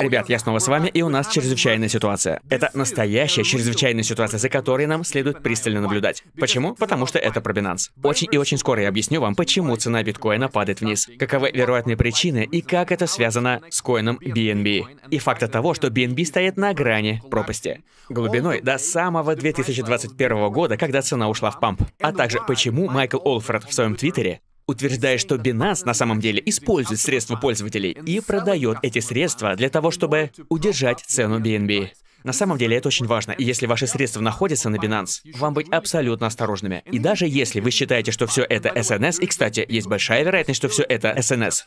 Ребят, я снова с вами, и у нас чрезвычайная ситуация. Это настоящая чрезвычайная ситуация, за которой нам следует пристально наблюдать. Почему? Потому что это про Binance. Очень и очень скоро я объясню вам, почему цена биткоина падает вниз, каковы вероятные причины и как это связано с коином BNB. И факта того, что BNB стоит на грани пропасти. Глубиной до самого 2021 года, когда цена ушла в памп. А также, почему Майкл Олфред в своем твиттере утверждая, что Binance на самом деле использует средства пользователей и продает эти средства для того, чтобы удержать цену BNB. На самом деле это очень важно, и если ваши средства находятся на Binance, вам быть абсолютно осторожными. И даже если вы считаете, что все это SNS, и, кстати, есть большая вероятность, что все это SNS,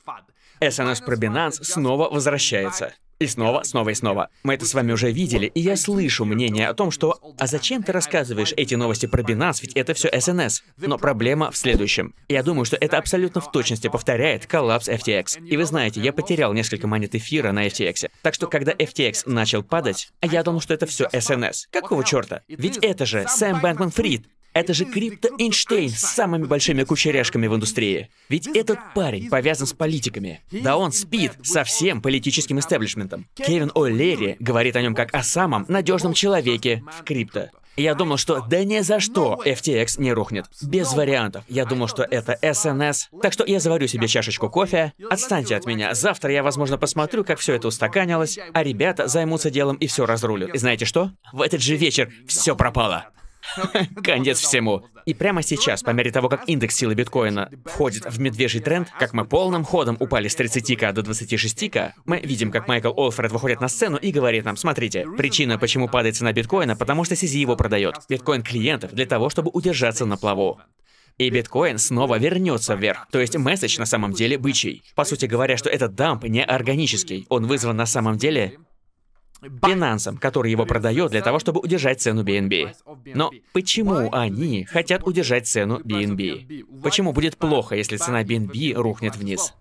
SNS про Binance снова возвращается. И снова, снова и снова. Мы это с вами уже видели, и я слышу мнение о том, что «А зачем ты рассказываешь эти новости про Бинас? ведь это все СНС?» Но проблема в следующем. Я думаю, что это абсолютно в точности повторяет коллапс FTX. И вы знаете, я потерял несколько монет эфира на FTX. Так что, когда FTX начал падать, я думал, что это все СНС. Какого черта? Ведь это же Сэм Бэнкман Фрид, это же Крипто Эйнштейн с самыми большими кучеряшками в индустрии. Ведь этот парень повязан с политиками. Да он спит со всем политическим истеблишментом. Кевин О'Лерри говорит о нем как о самом надежном человеке в крипто. Я думал, что да ни за что FTX не рухнет. Без вариантов. Я думал, что это SNS. Так что я заварю себе чашечку кофе. Отстаньте от меня. Завтра я, возможно, посмотрю, как все это устаканилось, а ребята займутся делом и все разрулят. И знаете что? В этот же вечер все пропало. Конец всему. И прямо сейчас, по мере того, как индекс силы биткоина входит в медвежий тренд, как мы полным ходом упали с 30к до 26к, мы видим, как Майкл Олфред выходит на сцену и говорит нам, смотрите, причина, почему падает цена биткоина, потому что CZ его продает. Биткоин клиентов для того, чтобы удержаться на плаву и биткоин снова вернется вверх. То есть месседж на самом деле бычий. По сути говоря, что этот дамп не органический. Он вызван на самом деле Binance, который его продает для того, чтобы удержать цену BNB. Но почему они хотят удержать цену BNB? Почему будет плохо, если цена BNB рухнет вниз?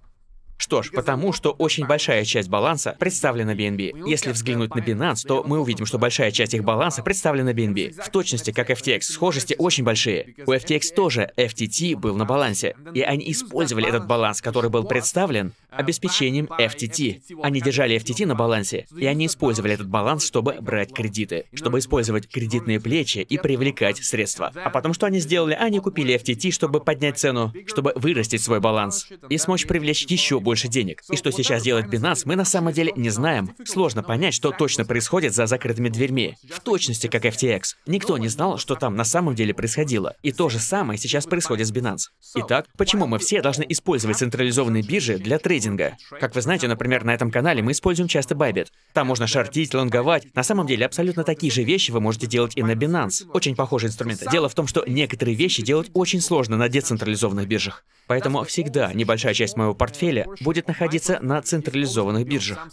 Что ж, потому что очень большая часть баланса представлена BNB. Если взглянуть на Binance, то мы увидим, что большая часть их баланса представлена BNB. В точности, как FTX, схожести очень большие. У FTX тоже FTT был на балансе, и они использовали этот баланс, который был представлен, обеспечением FTT. Они держали FTT на балансе, и они использовали этот баланс, чтобы брать кредиты, чтобы использовать кредитные плечи и привлекать средства. А потом что они сделали? Они купили FTT, чтобы поднять цену, чтобы вырастить свой баланс и смочь привлечь еще больше больше денег. И что сейчас делает Binance, мы на самом деле не знаем. Сложно понять, что точно происходит за закрытыми дверьми. В точности, как FTX. Никто не знал, что там на самом деле происходило. И то же самое сейчас происходит с Binance. Итак, почему мы все должны использовать централизованные биржи для трейдинга? Как вы знаете, например, на этом канале мы используем часто Bybit. Там можно шортить, лонговать. На самом деле, абсолютно такие же вещи вы можете делать и на Binance. Очень похожие инструменты. Дело в том, что некоторые вещи делать очень сложно на децентрализованных биржах. Поэтому всегда небольшая часть моего портфеля будет находиться на централизованных биржах.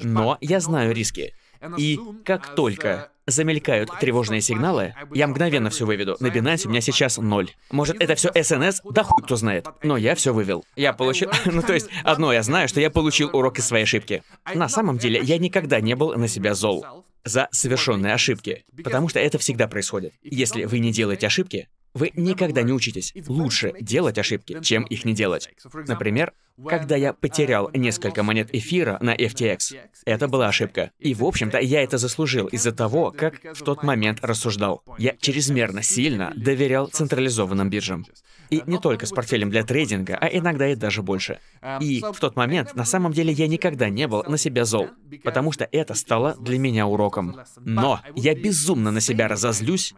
Но я знаю риски. И как только замелькают тревожные сигналы, я мгновенно все выведу. На Binance у меня сейчас ноль. Может, это все СНС? Да хуй кто знает. Но я все вывел. Я получил... ну, то есть, одно я знаю, что я получил урок из своей ошибки. На самом деле, я никогда не был на себя зол за совершенные ошибки, потому что это всегда происходит. Если вы не делаете ошибки, вы никогда не учитесь. Лучше делать ошибки, чем их не делать. Например, когда я потерял несколько монет эфира на FTX, это была ошибка. И, в общем-то, я это заслужил из-за того, как в тот момент рассуждал. Я чрезмерно сильно доверял централизованным биржам. И не только с портфелем для трейдинга, а иногда и даже больше. И в тот момент, на самом деле, я никогда не был на себя зол, потому что это стало для меня уроком. Но я безумно на себя разозлюсь,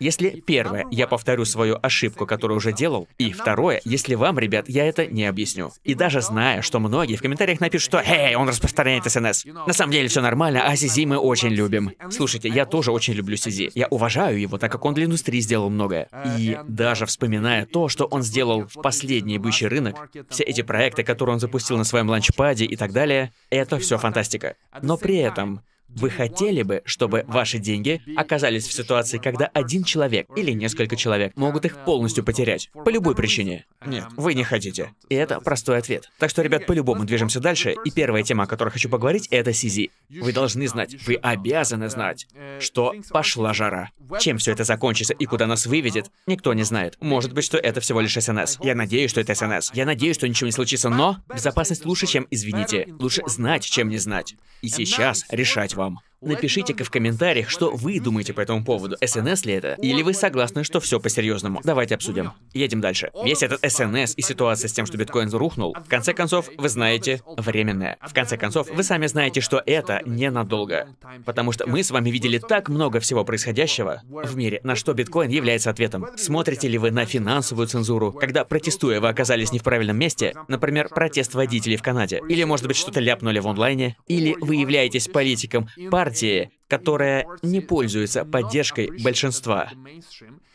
если, первое, я повторю свою ошибку, которую уже делал, и второе, если вам, ребят, я это не объясню. И даже зная, что многие в комментариях напишут, что «Эй, он распространяет СНС». На самом деле все нормально, а сизи мы очень любим. Слушайте, я тоже очень люблю сизи, Я уважаю его, так как он для индустрии сделал многое. И даже вспоминая то, что что он сделал в последний бычий рынок, все эти проекты, которые он запустил на своем ланчпаде и так далее, это все фантастика. Но при этом вы хотели бы, чтобы ваши деньги оказались в ситуации, когда один человек или несколько человек могут их полностью потерять? По любой причине. Нет, вы не хотите. И это простой ответ. Так что, ребят, по-любому движемся дальше. И первая тема, о которой хочу поговорить, это CZ. Вы должны знать, вы обязаны знать, что пошла жара. Чем все это закончится и куда нас выведет, никто не знает. Может быть, что это всего лишь СНС. Я надеюсь, что это СНС. Я надеюсь, что ничего не случится, но безопасность лучше, чем извините. Лучше знать, чем не знать. И сейчас решать вам. Напишите-ка в комментариях, что вы думаете по этому поводу. СНС ли это? Или вы согласны, что все по-серьезному? Давайте обсудим. Едем дальше. Весь этот СНС и ситуация с тем, что биткоин рухнул, в конце концов, вы знаете, временная. В конце концов, вы сами знаете, что это ненадолго. Потому что мы с вами видели так много всего происходящего в мире, на что биткоин является ответом. Смотрите ли вы на финансовую цензуру, когда, протестуя, вы оказались не в правильном месте, например, протест водителей в Канаде, или, может быть, что-то ляпнули в онлайне, или вы являетесь политиком, партией, партии, которая не пользуется поддержкой большинства,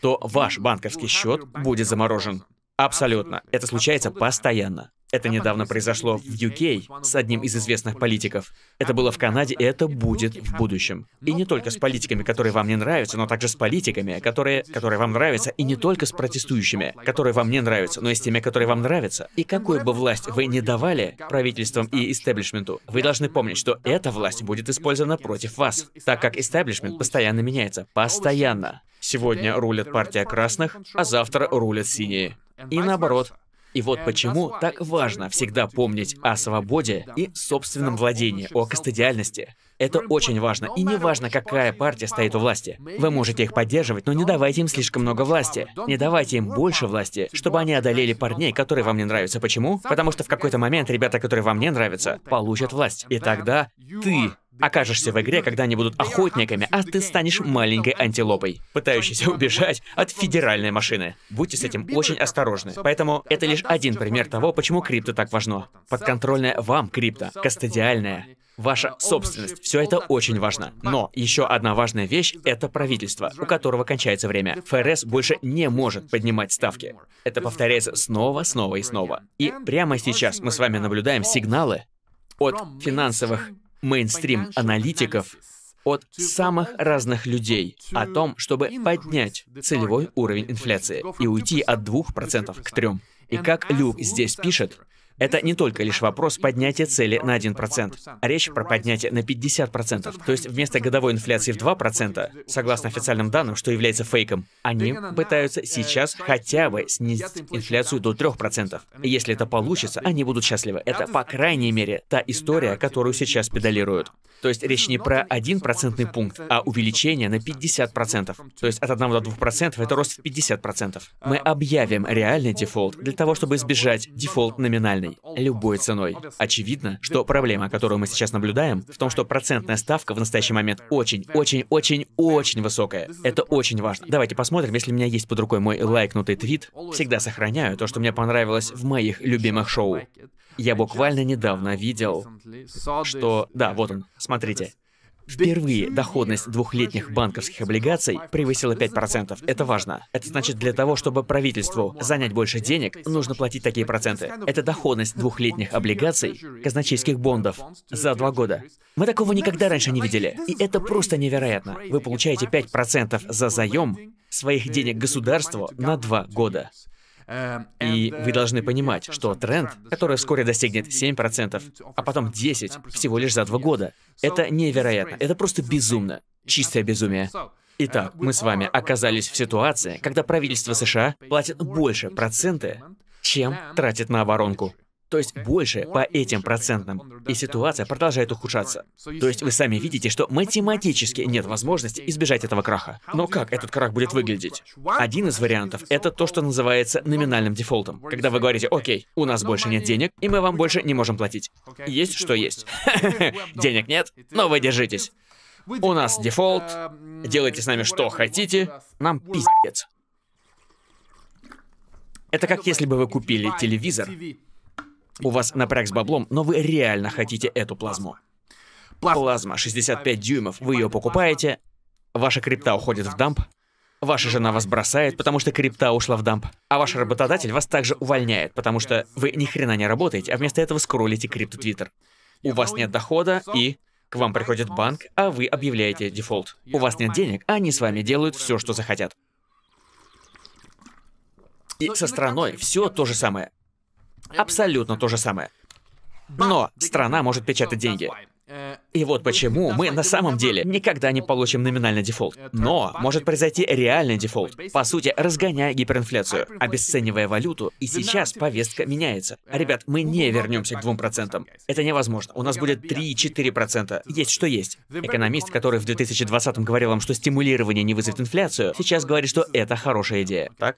то ваш банковский счет будет заморожен. Абсолютно. Это случается постоянно. Это недавно произошло в UK с одним из известных политиков. Это было в Канаде, и это будет в будущем. И не только с политиками, которые вам не нравятся, но также с политиками, которые, которые вам нравятся, и не только с протестующими, которые вам не нравятся, но и с теми, которые вам нравятся. И какую бы власть вы не давали правительствам и истеблишменту, вы должны помнить, что эта власть будет использована против вас, так как истеблишмент постоянно меняется. Постоянно. Сегодня рулит партия красных, а завтра рулят синие. И наоборот, и вот почему так важно всегда помнить о свободе и собственном владении, о кастодиальности. Это очень важно, и не важно, какая партия стоит у власти. Вы можете их поддерживать, но не давайте им слишком много власти. Не давайте им больше власти, чтобы они одолели парней, которые вам не нравятся. Почему? Потому что в какой-то момент ребята, которые вам не нравятся, получат власть. И тогда ты Окажешься в игре, когда они будут охотниками, а ты станешь маленькой антилопой, пытающейся убежать от федеральной машины. Будьте с этим очень осторожны. Поэтому это лишь один пример того, почему крипто так важно. Подконтрольная вам крипто, кастодиальная, ваша собственность. Все это очень важно. Но еще одна важная вещь — это правительство, у которого кончается время. ФРС больше не может поднимать ставки. Это повторяется снова, снова и снова. И прямо сейчас мы с вами наблюдаем сигналы от финансовых мейнстрим-аналитиков от самых разных людей о том, чтобы поднять целевой уровень инфляции и уйти от 2% к 3%. И как Люк здесь пишет, это не только лишь вопрос поднятия цели на 1%. Речь про поднятие на 50%. То есть вместо годовой инфляции в 2%, согласно официальным данным, что является фейком, они пытаются сейчас хотя бы снизить инфляцию до 3%. И если это получится, они будут счастливы. Это, по крайней мере, та история, которую сейчас педалируют. То есть речь не про 1% пункт, а увеличение на 50%. То есть от 1 до 2% это рост в 50%. Мы объявим реальный дефолт для того, чтобы избежать дефолт номинальный нормальной, любой ценой. Очевидно, что проблема, которую мы сейчас наблюдаем, в том, что процентная ставка в настоящий момент очень, очень, очень, очень высокая. Это очень важно. Давайте посмотрим, если у меня есть под рукой мой лайкнутый твит. Всегда сохраняю то, что мне понравилось в моих любимых шоу. Я буквально недавно видел, что... Да, вот он, смотрите. Впервые доходность двухлетних банковских облигаций превысила 5%. Это важно. Это значит, для того, чтобы правительству занять больше денег, нужно платить такие проценты. Это доходность двухлетних облигаций, казначейских бондов, за два года. Мы такого никогда раньше не видели. И это просто невероятно. Вы получаете 5% за заем своих денег государству на два года. И вы должны э, понимать, что тренд, который вскоре достигнет 7%, а потом 10% всего лишь за два года, это невероятно, это просто безумно, чистое безумие. Итак, мы с вами оказались в ситуации, когда правительство uh, США платит больше проценты, чем тратит на оборонку то есть больше по этим процентным. И ситуация продолжает ухудшаться. То есть вы сами видите, что математически нет возможности избежать этого краха. Но как этот крах будет выглядеть? Один из вариантов — это то, что называется номинальным дефолтом. Когда вы говорите, окей, у нас больше нет денег, и мы вам больше не можем платить. Есть что есть. Денег нет, но вы держитесь. У нас дефолт, um, делайте с нами что хотите, нам пиздец. Это как если бы вы купили телевизор, у вас напряг с баблом, но вы реально хотите эту плазму. Плазма 65 дюймов, вы ее покупаете, ваша крипта уходит в дамп, ваша жена вас бросает, потому что крипта ушла в дамп, а ваш работодатель вас также увольняет, потому что вы ни хрена не работаете, а вместо этого скроллите крипто-твиттер. У вас нет дохода и... К вам приходит банк, а вы объявляете дефолт. У вас нет денег, а они с вами делают все, что захотят. И со страной все то же самое. Абсолютно то же самое. Но страна может печатать деньги. И вот почему мы на самом деле никогда не получим номинальный дефолт. Но может произойти реальный дефолт, по сути, разгоняя гиперинфляцию, обесценивая валюту, и сейчас повестка меняется. Ребят, мы не вернемся к 2%. Это невозможно. У нас будет 3-4%. Есть что есть. Экономист, который в 2020 говорил вам, что стимулирование не вызовет инфляцию, сейчас говорит, что это хорошая идея. Так?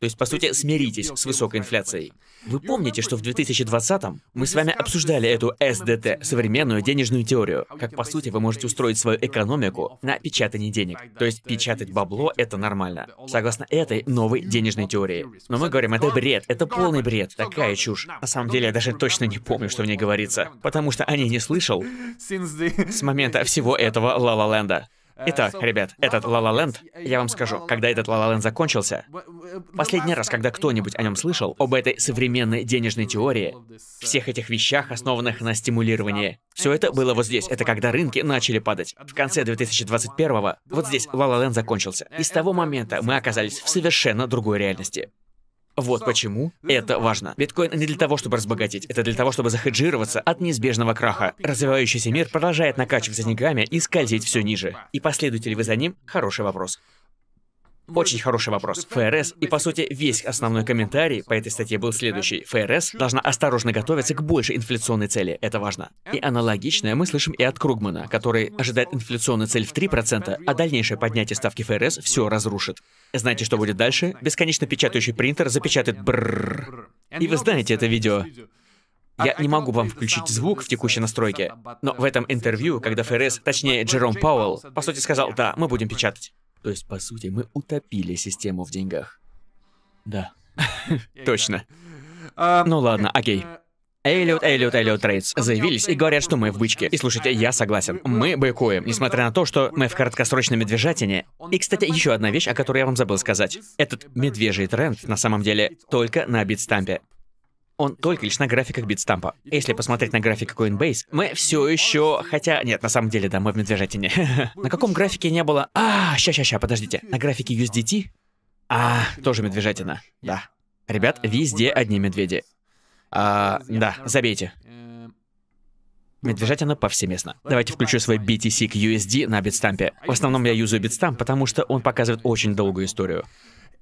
То есть, по сути, смиритесь с высокой инфляцией. Вы помните, что в 2020-м мы с вами обсуждали эту СДТ, современную денежную теорию, как, по сути, вы можете устроить свою экономику на печатании денег. То есть печатать бабло — это нормально. Согласно этой новой денежной теории. Но мы говорим, это бред, это полный бред, такая чушь. На самом деле, я даже точно не помню, что в ней говорится, потому что о ней не слышал с момента всего этого Ла-Ла Ленда. Итак, э, ребят, этот La La Land, я вам скажу, когда этот La La Land закончился, последний раз, когда кто-нибудь о нем слышал, об этой современной денежной теории, uh, всех этих вещах, основанных на стимулировании, все это было вот здесь, это когда рынки начали падать. В конце 2021-го вот здесь La La Land закончился. И с того момента мы оказались в совершенно другой реальности. Вот почему это важно. Биткоин не для того, чтобы разбогатеть, это для того, чтобы захеджироваться от неизбежного краха. Развивающийся мир продолжает накачиваться деньгами и скользить все ниже. И последуете ли вы за ним? Хороший вопрос. Очень хороший вопрос. ФРС и, по сути, весь основной комментарий по этой статье был следующий. ФРС должна осторожно готовиться к большей инфляционной цели. Это важно. И аналогичное мы слышим и от Кругмана, который ожидает инфляционную цель в 3%, а дальнейшее поднятие ставки ФРС все разрушит. Знаете, что будет дальше? Бесконечно печатающий принтер запечатает брррр. И вы знаете это видео. Я не могу вам включить звук в текущей настройке, но в этом интервью, когда ФРС, точнее Джером Пауэлл, по сути сказал, да, мы будем печатать. То есть, по сути, мы утопили систему в деньгах. Да. Точно. Ну ладно, а, окей. Э, э, э, Эллиот, Эллиот, Эллиот Трейдс заявились и говорят, что мы в бычке. И слушайте, я согласен. Мы быкуем, несмотря на то, что мы в короткосрочном медвежатине. И, кстати, еще одна вещь, о которой я вам забыл сказать. Этот медвежий тренд, на самом деле, только на битстампе он только лишь на графиках битстампа. Если посмотреть на график Coinbase, мы все еще... Хотя... Нет, на самом деле, да, мы в медвежатине. На каком графике не было... А, ща, ща, ща, подождите. На графике USDT? А, тоже медвежатина. Да. Ребят, везде одни медведи. А, да, забейте. Медвежатина повсеместно. Давайте включу свой BTC к USD на битстампе. В основном я юзаю битстамп, потому что он показывает очень долгую историю.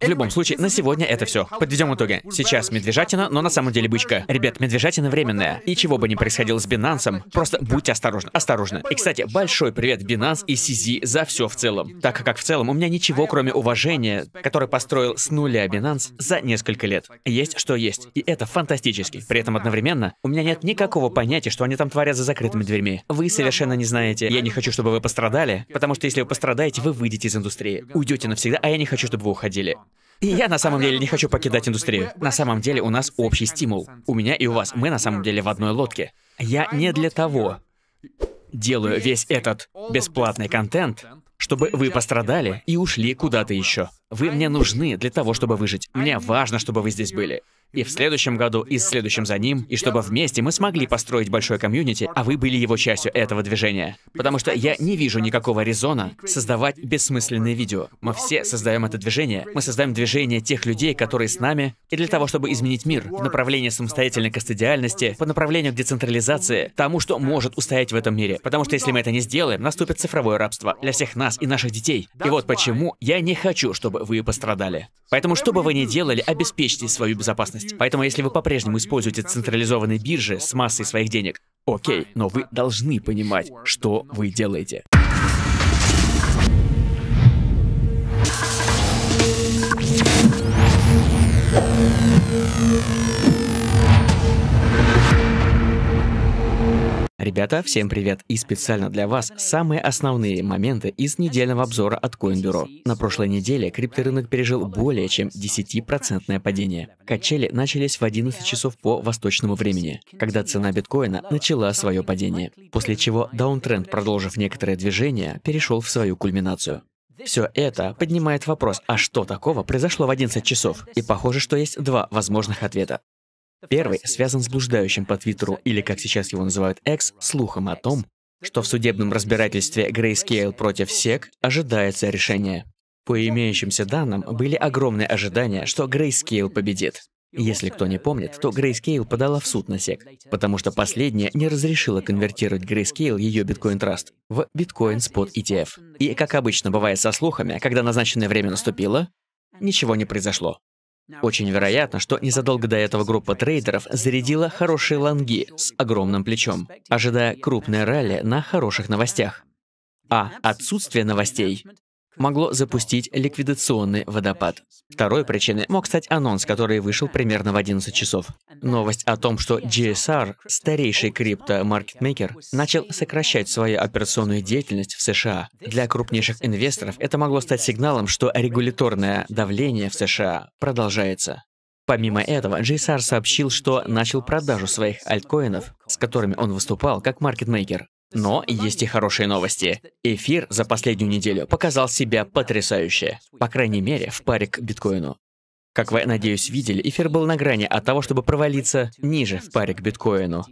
В любом случае, на сегодня это все. Подведем итоги. Сейчас медвежатина, но на самом деле бычка. Ребят, медвежатина временная. И чего бы ни происходило с Бинансом? просто будьте осторожны, осторожны. И, кстати, большой привет Бинанс и Сизи за все в целом. Так как в целом у меня ничего, кроме уважения, который построил с нуля Бинанс за несколько лет. Есть что есть. И это фантастически. При этом одновременно у меня нет никакого понятия, что они там творят за закрытыми дверьми. Вы совершенно не знаете. Я не хочу, чтобы вы пострадали, потому что если вы пострадаете, вы выйдете из индустрии. Уйдете навсегда, а я не хочу, чтобы вы уходили я на самом деле не хочу покидать индустрию. На самом деле у нас общий стимул. У меня и у вас. Мы на самом деле в одной лодке. Я не для того делаю весь этот бесплатный контент, чтобы вы пострадали и ушли куда-то еще. Вы мне нужны для того, чтобы выжить. Мне важно, чтобы вы здесь были и в следующем году, и в следующем за ним, и чтобы вместе мы смогли построить большой комьюнити, а вы были его частью этого движения. Потому что я не вижу никакого резона создавать бессмысленные видео. Мы все создаем это движение. Мы создаем движение тех людей, которые с нами, и для того, чтобы изменить мир в направлении самостоятельной кастодиальности, по направлению к децентрализации, тому, что может устоять в этом мире. Потому что если мы это не сделаем, наступит цифровое рабство для всех нас и наших детей. И вот почему я не хочу, чтобы вы пострадали. Поэтому, что бы вы ни делали, обеспечьте свою безопасность безопасность. Поэтому если вы по-прежнему используете централизованные биржи с массой своих денег, окей, но вы должны понимать, что вы делаете. Thank you. Ребята, всем привет! И специально для вас самые основные моменты из недельного обзора от Coinbüro. На прошлой неделе крипторынок пережил более чем 10% падение. Качели начались в 11 часов по восточному времени, когда цена биткоина начала свое падение, после чего даунтренд, продолжив некоторое движение, перешел в свою кульминацию. Все это поднимает вопрос, а что такого произошло в 11 часов? И похоже, что есть два возможных ответа. Первый связан с блуждающим по Твиттеру, или как сейчас его называют X, слухом о том, что в судебном разбирательстве Grayscale против SEC ожидается решение. По имеющимся данным, были огромные ожидания, что Grayscale победит. Если кто не помнит, то Grayscale подала в суд на SEC, потому что последняя не разрешила конвертировать Grayscale ее Bitcoin Trust в Bitcoin Spot ETF. И, как обычно бывает со слухами, когда назначенное время наступило, ничего не произошло. Очень вероятно, что незадолго до этого группа трейдеров зарядила хорошие лонги с огромным плечом, ожидая крупное ралли на хороших новостях. А отсутствие новостей могло запустить ликвидационный водопад. Второй причиной мог стать анонс, который вышел примерно в 11 часов. Новость о том, что GSR, старейший крипто-маркетмейкер, начал сокращать свою операционную деятельность в США. Для крупнейших инвесторов это могло стать сигналом, что регуляторное давление в США продолжается. Помимо этого, JSR сообщил, что начал продажу своих альткоинов, с которыми он выступал как маркетмейкер, но есть и хорошие новости. Эфир за последнюю неделю показал себя потрясающе. По крайней мере, в паре к биткоину. Как вы, надеюсь, видели, эфир был на грани от того, чтобы провалиться ниже в паре к биткоину.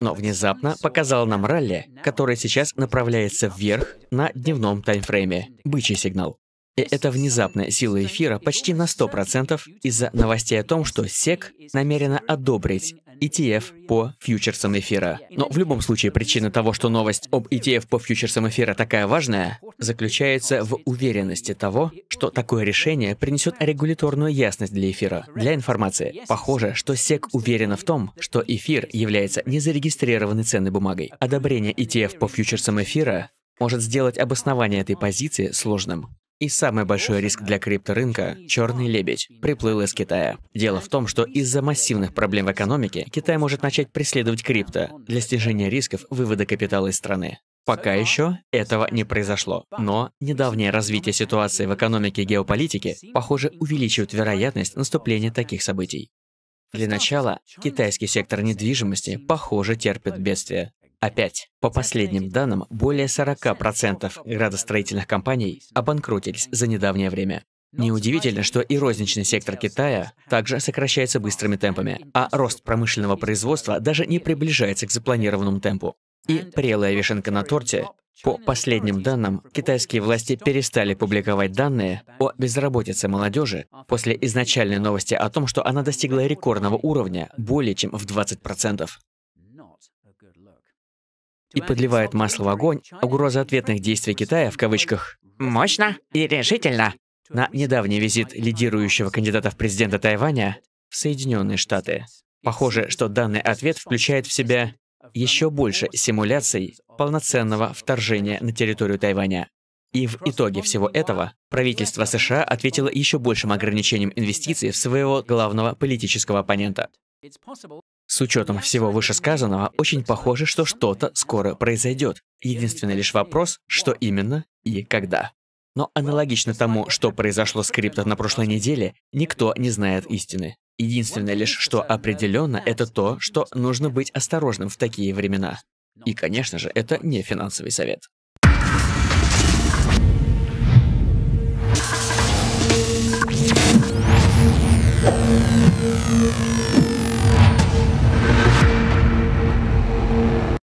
Но внезапно показал нам ралли, которое сейчас направляется вверх на дневном таймфрейме. Бычий сигнал. И это внезапная сила эфира почти на 100% из-за новостей о том, что SEC намерена одобрить ETF по фьючерсам эфира. Но в любом случае причина того, что новость об ETF по фьючерсам эфира такая важная, заключается в уверенности того, что такое решение принесет регуляторную ясность для эфира. Для информации, похоже, что SEC уверена в том, что эфир является незарегистрированной ценной бумагой. Одобрение ETF по фьючерсам эфира может сделать обоснование этой позиции сложным. И самый большой риск для крипторынка – черный лебедь, приплыл из Китая. Дело в том, что из-за массивных проблем в экономике Китай может начать преследовать крипто для снижения рисков вывода капитала из страны. Пока еще этого не произошло, но недавнее развитие ситуации в экономике и геополитике, похоже, увеличивает вероятность наступления таких событий. Для начала, китайский сектор недвижимости, похоже, терпит бедствие. Опять, по последним данным, более 40% градостроительных компаний обанкротились за недавнее время. Неудивительно, что и розничный сектор Китая также сокращается быстрыми темпами, а рост промышленного производства даже не приближается к запланированному темпу. И прелая вишенка на торте. По последним данным, китайские власти перестали публиковать данные о безработице молодежи после изначальной новости о том, что она достигла рекордного уровня более чем в 20% и подливает масло в огонь угроза ответных действий Китая в кавычках. Мощно и решительно. На недавний визит лидирующего кандидата в президента Тайваня в Соединенные Штаты. Похоже, что данный ответ включает в себя еще больше симуляций полноценного вторжения на территорию Тайваня. И в итоге всего этого правительство США ответило еще большим ограничением инвестиций в своего главного политического оппонента. С учетом всего вышесказанного, очень похоже, что что-то скоро произойдет. Единственный лишь вопрос, что именно и когда. Но аналогично тому, что произошло с крипто на прошлой неделе, никто не знает истины. Единственное лишь, что определенно, это то, что нужно быть осторожным в такие времена. И, конечно же, это не финансовый совет.